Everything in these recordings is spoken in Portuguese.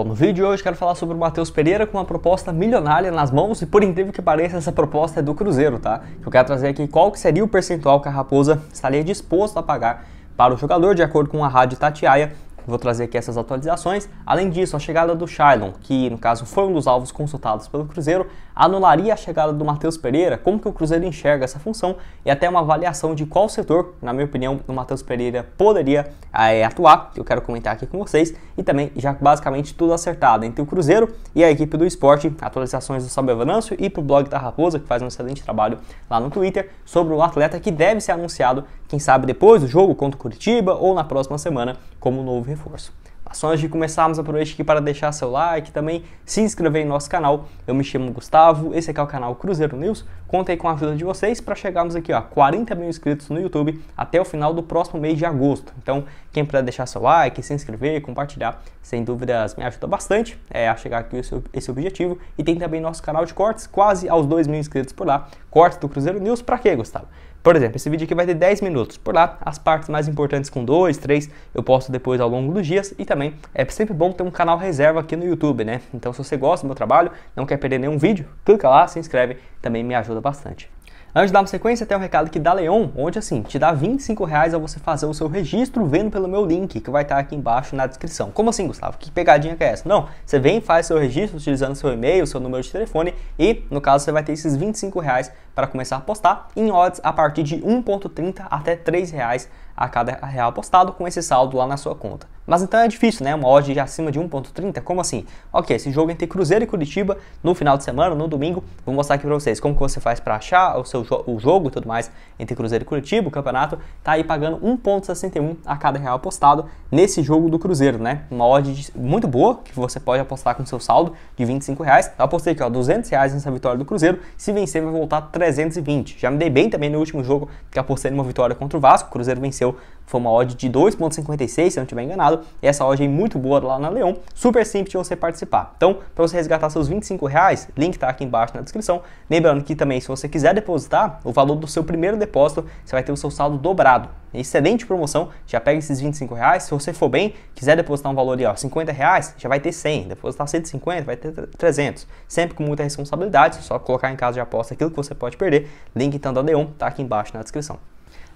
Bom, no vídeo de hoje quero falar sobre o Matheus Pereira com uma proposta milionária nas mãos e por incrível que pareça essa proposta é do Cruzeiro, tá? Eu quero trazer aqui qual que seria o percentual que a Raposa estaria disposto a pagar para o jogador de acordo com a Rádio Tatiaia. Vou trazer aqui essas atualizações. Além disso, a chegada do Shailon, que no caso foi um dos alvos consultados pelo Cruzeiro, anularia a chegada do Matheus Pereira? Como que o Cruzeiro enxerga essa função e até uma avaliação de qual setor, na minha opinião, o Matheus Pereira poderia é, atuar? Eu quero comentar aqui com vocês e também já basicamente tudo acertado entre o Cruzeiro e a equipe do esporte, atualizações do Salve Venâncio e para o blog da Raposa, que faz um excelente trabalho lá no Twitter, sobre o atleta que deve ser anunciado, quem sabe depois do jogo contra o Curitiba ou na próxima semana, como novo reforço. Só antes de começarmos, aproveite aqui para deixar seu like, também se inscrever em nosso canal. Eu me chamo Gustavo, esse aqui é o canal Cruzeiro News, Conta aí com a ajuda de vocês para chegarmos aqui a 40 mil inscritos no YouTube até o final do próximo mês de agosto. Então, quem puder deixar seu like, se inscrever, compartilhar, sem dúvidas me ajuda bastante é, a chegar aqui esse, esse objetivo. E tem também nosso canal de cortes, quase aos 2 mil inscritos por lá. Cortes do Cruzeiro News, para quê, Gustavo? Por exemplo, esse vídeo aqui vai ter 10 minutos. Por lá, as partes mais importantes com 2, 3, eu posto depois ao longo dos dias. E também é sempre bom ter um canal reserva aqui no YouTube, né? Então, se você gosta do meu trabalho, não quer perder nenhum vídeo, clica lá, se inscreve, também me ajuda ajuda bastante. Antes de sequência, tem um recado que da Leon, onde assim, te dá 25 reais ao você fazer o seu registro vendo pelo meu link, que vai estar aqui embaixo na descrição. Como assim, Gustavo? Que pegadinha que é essa? Não, você vem e faz seu registro utilizando seu e-mail, seu número de telefone e, no caso, você vai ter esses 25 reais para começar a postar em odds a partir de 1.30 até 3 reais a cada real postado com esse saldo lá na sua conta. Mas então é difícil, né? Uma odd de acima de 1.30, como assim? Ok, esse jogo entre Cruzeiro e Curitiba no final de semana, no domingo, vou mostrar aqui para vocês como que você faz para achar o seu jo o jogo e tudo mais entre Cruzeiro e Curitiba, o campeonato tá aí pagando 1.61 a cada real apostado nesse jogo do Cruzeiro, né? Uma odd de, muito boa que você pode apostar com seu saldo de 25 reais. Eu apostei aqui, ó, 200 reais nessa vitória do Cruzeiro, se vencer vai voltar 320. Já me dei bem também no último jogo que apostei numa vitória contra o Vasco, o Cruzeiro venceu foi uma odd de 2,56, se eu não estiver enganado. E essa odd é muito boa lá na Leão, super simples de você participar. Então, para você resgatar seus 25 reais, link está aqui embaixo na descrição. Lembrando que também, se você quiser depositar, o valor do seu primeiro depósito, você vai ter o seu saldo dobrado. Excelente promoção, já pega esses 25 reais. Se você for bem, quiser depositar um valor de ó, 50 reais, já vai ter 100. Depositar 150, vai ter 300. Sempre com muita responsabilidade, só colocar em casa de aposta aquilo que você pode perder. Link então da Leon está aqui embaixo na descrição.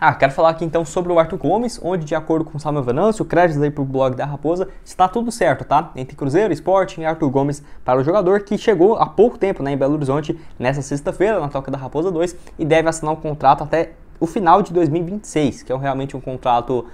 Ah, quero falar aqui então sobre o Arthur Gomes, onde de acordo com Samuel Venâncio, créditos aí pro blog da Raposa, está tudo certo, tá? Entre Cruzeiro, Sporting e Arthur Gomes para o jogador que chegou há pouco tempo, né, em Belo Horizonte, nessa sexta-feira, na Toca da Raposa 2, e deve assinar um contrato até o final de 2026, que é realmente um contrato,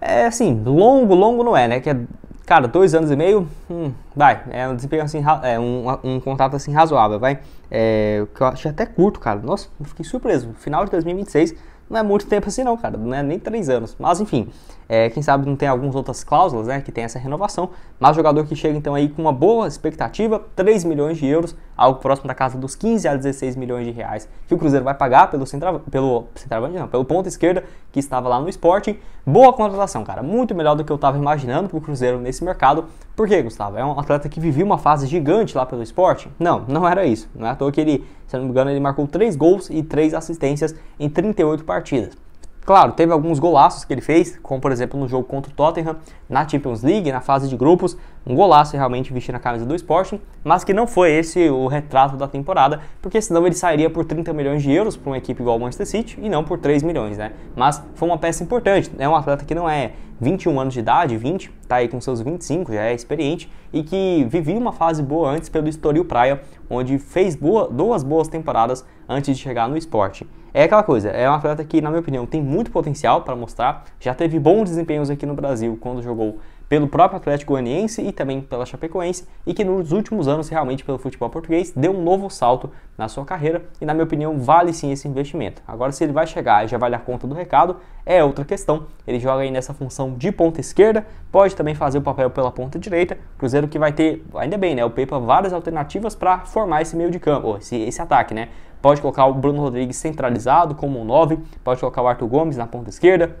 é assim, longo, longo não é, né, que é cara, dois anos e meio, hum, vai, é um desempenho assim, é um, um contrato assim razoável, vai, é, que eu achei até curto, cara, nossa, eu fiquei surpreso, final de 2026, não é muito tempo assim não, cara, não é nem três anos. Mas enfim, é, quem sabe não tem algumas outras cláusulas, né, que tem essa renovação. Mas jogador que chega então aí com uma boa expectativa, 3 milhões de euros, algo próximo da casa dos 15 a 16 milhões de reais que o Cruzeiro vai pagar pelo central, pelo centroavante, não, pelo ponta esquerda que estava lá no Sporting. Boa contratação, cara, muito melhor do que eu estava imaginando para o Cruzeiro nesse mercado. Por quê, Gustavo? É um atleta que vivia uma fase gigante lá pelo Sporting? Não, não era isso. Não é à toa que ele, se não me engano, ele marcou 3 gols e 3 assistências em 38 partidas. Claro, teve alguns golaços que ele fez, como por exemplo no jogo contra o Tottenham, na Champions League, na fase de grupos, um golaço realmente vestindo a camisa do Sporting, mas que não foi esse o retrato da temporada, porque senão ele sairia por 30 milhões de euros para uma equipe igual ao Manchester City e não por 3 milhões, né? Mas foi uma peça importante, é um atleta que não é 21 anos de idade, 20, tá aí com seus 25, já é experiente e que vivia uma fase boa antes pelo Estoril Praia, onde fez boa, duas boas temporadas antes de chegar no Sporting. É aquela coisa, é um atleta que, na minha opinião, tem muito potencial para mostrar. Já teve bons desempenhos aqui no Brasil quando jogou pelo próprio Atlético Goianiense e também pela Chapecoense, e que nos últimos anos, realmente, pelo futebol português, deu um novo salto na sua carreira e, na minha opinião, vale sim esse investimento. Agora, se ele vai chegar e já vai dar conta do recado, é outra questão. Ele joga aí nessa função de ponta esquerda, pode também fazer o papel pela ponta direita. Cruzeiro que vai ter, ainda bem, né, o Pepa várias alternativas para formar esse meio de campo, esse, esse ataque, né? pode colocar o Bruno Rodrigues centralizado como um 9, pode colocar o Arthur Gomes na ponta esquerda,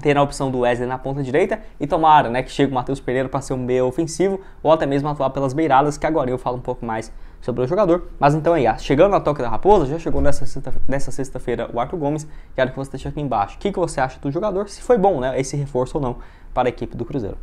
ter a opção do Wesley na ponta direita e tomara né, que chegue o Matheus Pereira para ser um meio ofensivo ou até mesmo atuar pelas beiradas, que agora eu falo um pouco mais sobre o jogador. Mas então aí, chegando na toca da Raposa, já chegou nessa sexta-feira sexta o Arthur Gomes, quero que você deixe aqui embaixo o que, que você acha do jogador, se foi bom né, esse reforço ou não para a equipe do Cruzeiro.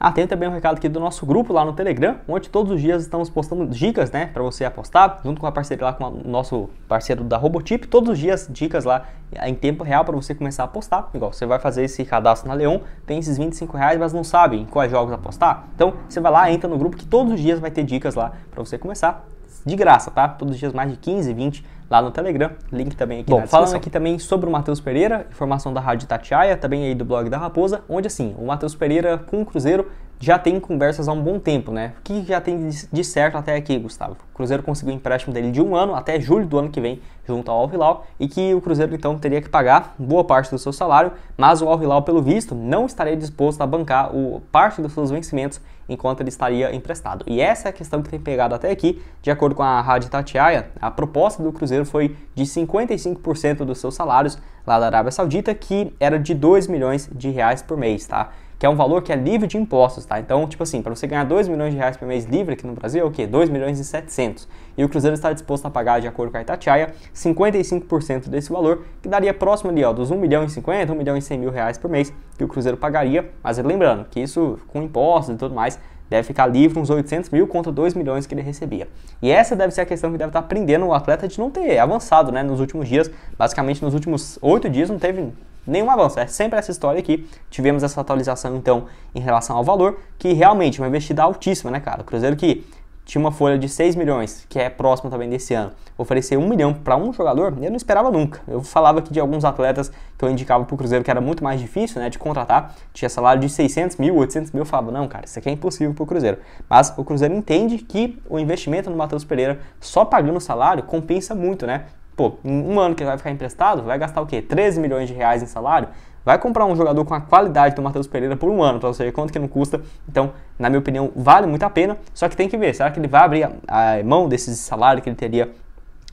Ah, tem também um recado aqui do nosso grupo lá no Telegram, onde todos os dias estamos postando dicas, né, para você apostar, junto com a parceria lá com o nosso parceiro da Robotip, todos os dias dicas lá eh, em tempo real para você começar a apostar. Igual você vai fazer esse cadastro na Leão, tem esses 25 reais, mas não sabe em quais jogos apostar. Então você vai lá, entra no grupo que todos os dias vai ter dicas lá para você começar de graça, tá? Todos os dias mais de 15, 20 lá no Telegram, link também aqui Bom, na descrição. falando aqui também sobre o Matheus Pereira, informação da Rádio Tatiaia, também aí do blog da Raposa, onde assim, o Matheus Pereira com o Cruzeiro já tem conversas há um bom tempo, né? O que já tem de certo até aqui, Gustavo? O Cruzeiro conseguiu um empréstimo dele de um ano até julho do ano que vem, junto ao Al-Hilal, e que o Cruzeiro então teria que pagar boa parte do seu salário, mas o Al-Hilal, pelo visto, não estaria disposto a bancar o, parte dos seus vencimentos enquanto ele estaria emprestado. E essa é a questão que tem pegado até aqui. De acordo com a Rádio Tatiaia, a proposta do Cruzeiro foi de 55% dos seus salários lá da Arábia Saudita, que era de 2 milhões de reais por mês, tá? que é um valor que é livre de impostos, tá? Então, tipo assim, para você ganhar 2 milhões de reais por mês livre aqui no Brasil, é o quê? 2 milhões e 700. E o Cruzeiro está disposto a pagar, de acordo com a Itatiaia, 55% desse valor, que daria próximo ali, ó, dos 1 milhão e 50, 1 milhão e 100 mil reais por mês que o Cruzeiro pagaria. Mas lembrando que isso, com impostos e tudo mais, deve ficar livre uns 800 mil contra 2 milhões que ele recebia. E essa deve ser a questão que deve estar prendendo o atleta de não ter avançado né, nos últimos dias. Basicamente, nos últimos 8 dias não teve nenhum avanço. É sempre essa história aqui. Tivemos essa atualização, então, em relação ao valor, que realmente é uma investida altíssima, né, cara? O Cruzeiro que tinha uma folha de 6 milhões, que é próximo também desse ano, oferecer 1 milhão para um jogador, eu não esperava nunca. Eu falava aqui de alguns atletas que eu indicava para o Cruzeiro que era muito mais difícil né, de contratar, tinha salário de 600 mil, 800 mil, eu falava, não, cara, isso aqui é impossível para o Cruzeiro. Mas o Cruzeiro entende que o investimento no Matheus Pereira, só pagando o salário, compensa muito, né? pô, um ano que ele vai ficar emprestado, vai gastar o quê? 13 milhões de reais em salário? Vai comprar um jogador com a qualidade do Matheus Pereira por um ano, para você ver quanto que não custa. Então, na minha opinião, vale muito a pena. Só que tem que ver, será que ele vai abrir a, mão desse salário que ele teria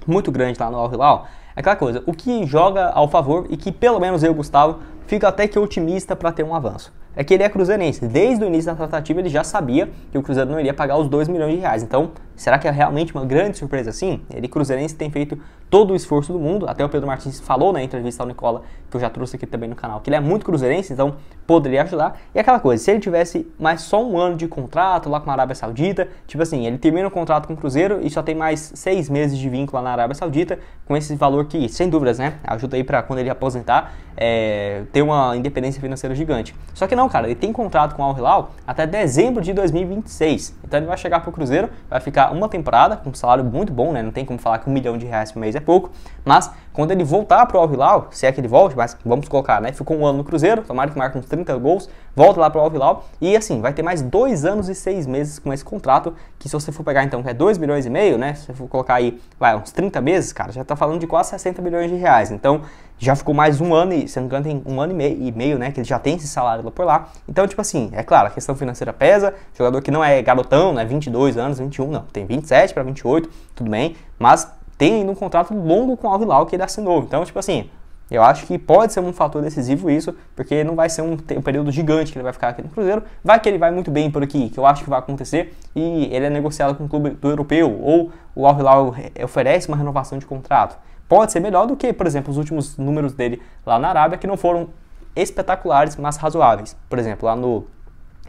muito grande lá no Al Hilal? É aquela coisa, o que joga ao favor e que pelo menos eu, Gustavo, fico até que otimista para ter um avanço é que ele é cruzeirense. Desde o início da tratativa ele já sabia que o Cruzeiro não iria pagar os 2 milhões de reais. Então, Será que é realmente uma grande surpresa assim? Ele Cruzeirense tem feito todo o esforço do mundo. Até o Pedro Martins falou na né, entrevista ao Nicola, que eu já trouxe aqui também no canal, que ele é muito Cruzeirense, então poderia ajudar. E aquela coisa, se ele tivesse mais só um ano de contrato lá com a Arábia Saudita, tipo assim, ele termina o contrato com o Cruzeiro e só tem mais seis meses de vínculo lá na Arábia Saudita, com esse valor que, sem dúvidas, né, ajuda aí para quando ele aposentar, é, ter uma independência financeira gigante. Só que não, cara, ele tem contrato com o Al Hilal até dezembro de 2026. Então ele vai chegar pro Cruzeiro, vai ficar ficar uma temporada com um salário muito bom, né? Não tem como falar que um milhão de reais por mês é pouco. Mas quando ele voltar para o Alvilau se é que ele volte, mas vamos colocar, né? Ficou um ano no Cruzeiro, tomara que marque uns 30 gols, volta lá para o Alvilau e assim, vai ter mais dois anos e seis meses com esse contrato, que se você for pegar então, é 2 milhões e meio, né? Se você for colocar aí, vai, uns 30 meses, cara, já tá falando de quase 60 milhões de reais. Então, já ficou mais um ano, e se não me engano, tem um ano e meio, e meio, né? Que ele já tem esse salário por lá. Então, tipo assim, é claro, a questão financeira pesa. Jogador que não é garotão, né? 22 anos, 21, não. Tem 27 para 28, tudo bem. Mas tem ainda um contrato longo com o Alvilau que ele assinou. Então, tipo assim, eu acho que pode ser um fator decisivo isso, porque não vai ser um, um, período gigante que ele vai ficar aqui no Cruzeiro. Vai que ele vai muito bem por aqui, que eu acho que vai acontecer, e ele é negociado com o clube do europeu, ou o Alvilau oferece uma renovação de contrato pode ser melhor do que, por exemplo, os últimos números dele lá na Arábia, que não foram espetaculares, mas razoáveis. Por exemplo, lá no,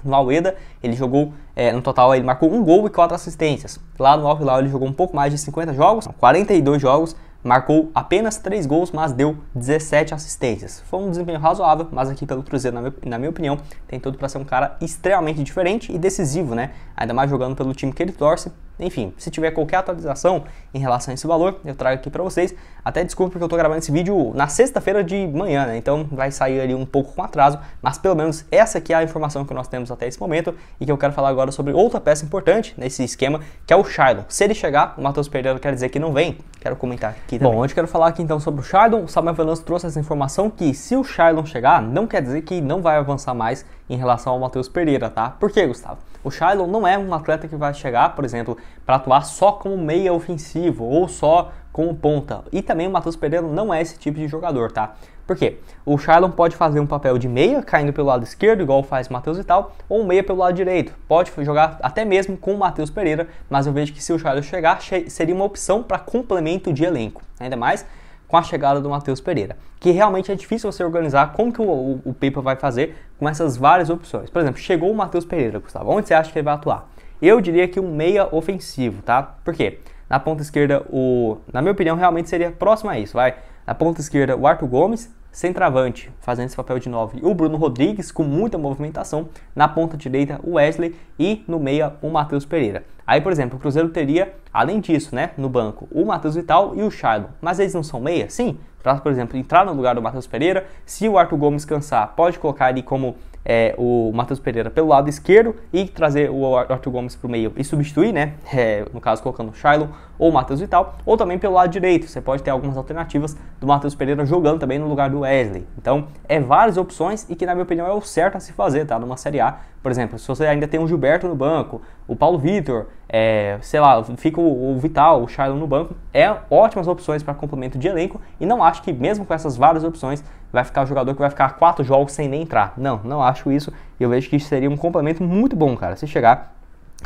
no Aleda, ele jogou, é, no total, ele marcou um gol e quatro assistências. Lá no Al Hilal, ele jogou um pouco mais de 50 jogos, 42 jogos, marcou apenas 3 gols, mas deu 17 assistências. Foi um desempenho razoável, mas aqui pelo Cruzeiro, na minha, na minha opinião, tem tudo para ser um cara extremamente diferente e decisivo, né? Ainda mais jogando pelo time que ele torce. Enfim, se tiver qualquer atualização em relação a esse valor, eu trago aqui para vocês. Até desculpa porque eu estou gravando esse vídeo na sexta-feira de manhã, né? Então vai sair ali um pouco com atraso, mas pelo menos essa aqui é a informação que nós temos até esse momento e que eu quero falar agora sobre outra peça importante nesse esquema, que é o Shiloh. Se ele chegar, o Matheus Pereira quer dizer que não vem. Quero comentar aqui aqui também. Bom, antes quero falar aqui então sobre o Shardon. O Samuel Venance trouxe essa informação que se o Shardon chegar, não quer dizer que não vai avançar mais em relação ao Matheus Pereira, tá? Por quê, Gustavo? O Shardon não é um atleta que vai chegar, por exemplo, para atuar só como meia ofensivo ou só como ponta. E também o Matheus Pereira não é esse tipo de jogador, tá? Porque o Charlon pode fazer um papel de meia, caindo pelo lado esquerdo, igual faz Matheus e tal, ou meia pelo lado direito. Pode jogar até mesmo com o Matheus Pereira, mas eu vejo que se o Charlon chegar, seria uma opção para complemento de elenco. Ainda mais com a chegada do Matheus Pereira, que realmente é difícil você organizar como que o, o, o Pepa vai fazer com essas várias opções. Por exemplo, chegou o Matheus Pereira, Gustavo, onde você acha que ele vai atuar? Eu diria que um meia ofensivo, tá? Por quê? Na ponta esquerda, o, na minha opinião, realmente seria próximo a isso, vai. Na ponta esquerda, o Arthur Gomes, centroavante, fazendo esse papel de 9, o Bruno Rodrigues, com muita movimentação. Na ponta direita, o Wesley e no meia, o Matheus Pereira. Aí, por exemplo, o Cruzeiro teria, além disso, né, no banco, o Matheus Vital e o Shailon. Mas eles não são meia? Sim. Para, por exemplo, entrar no lugar do Matheus Pereira, se o Arthur Gomes cansar, pode colocar ele como é, o Matheus Pereira pelo lado esquerdo e trazer o Arthur Gomes para o meio e substituir, né? É, no caso, colocando o Shiloh ou o Matheus Vital, ou também pelo lado direito. Você pode ter algumas alternativas do Matheus Pereira jogando também no lugar do Wesley. Então, é várias opções e que, na minha opinião, é o certo a se fazer, tá? Numa Série A, por exemplo, se você ainda tem um Gilberto no banco, o Paulo Vitor, é, sei lá, fica o, o Vital, o Shiloh no banco, é ótimas opções para complemento de elenco e não acho que mesmo com essas várias opções vai ficar o jogador que vai ficar quatro jogos sem nem entrar. Não, não acho isso. Eu vejo que seria um complemento muito bom, cara, se chegar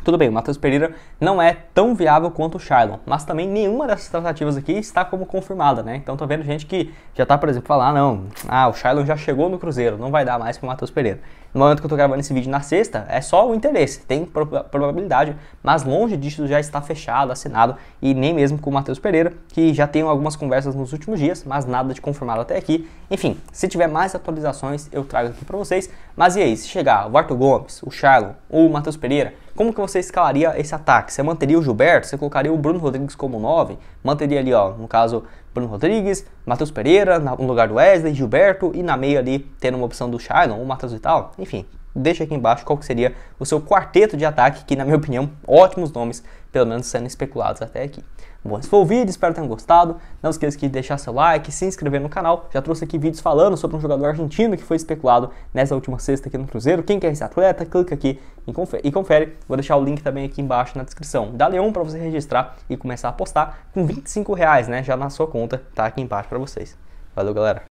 tudo bem, o Matheus Pereira não é tão viável quanto o Charlon, mas também nenhuma dessas tratativas aqui está como confirmada, né? Então tô vendo gente que já tá, por exemplo, falar, ah, não, ah, o Charlon já chegou no Cruzeiro, não vai dar mais pro Matheus Pereira. No momento que eu tô gravando esse vídeo na sexta, é só o interesse, tem probabilidade, mas longe disso já está fechado, assinado, e nem mesmo com o Matheus Pereira, que já tem algumas conversas nos últimos dias, mas nada de confirmado até aqui. Enfim, se tiver mais atualizações, eu trago aqui para vocês. Mas e aí, se chegar o Arthur Gomes, o Charlon ou o Matheus Pereira, como que você escalaria esse ataque? Você manteria o Gilberto? Você colocaria o Bruno Rodrigues como 9? Manteria ali, ó, no caso, Bruno Rodrigues, Matheus Pereira, no lugar do Wesley, Gilberto e na meia ali, tendo uma opção do Shailon ou Matheus Vital, enfim deixa aqui embaixo qual seria o seu quarteto de ataque, que na minha opinião, ótimos nomes, pelo menos sendo especulados até aqui. Bom, esse foi o vídeo, espero que tenham gostado. Não esqueça de deixar seu like, se inscrever no canal. Já trouxe aqui vídeos falando sobre um jogador argentino que foi especulado nessa última sexta aqui no Cruzeiro. Quem quer esse atleta, clica aqui e confere. E confere. Vou deixar o link também aqui embaixo na descrição. Dá Leon para você registrar e começar a postar com 25 reais, né? Já na sua conta, tá aqui embaixo para vocês. Valeu, galera!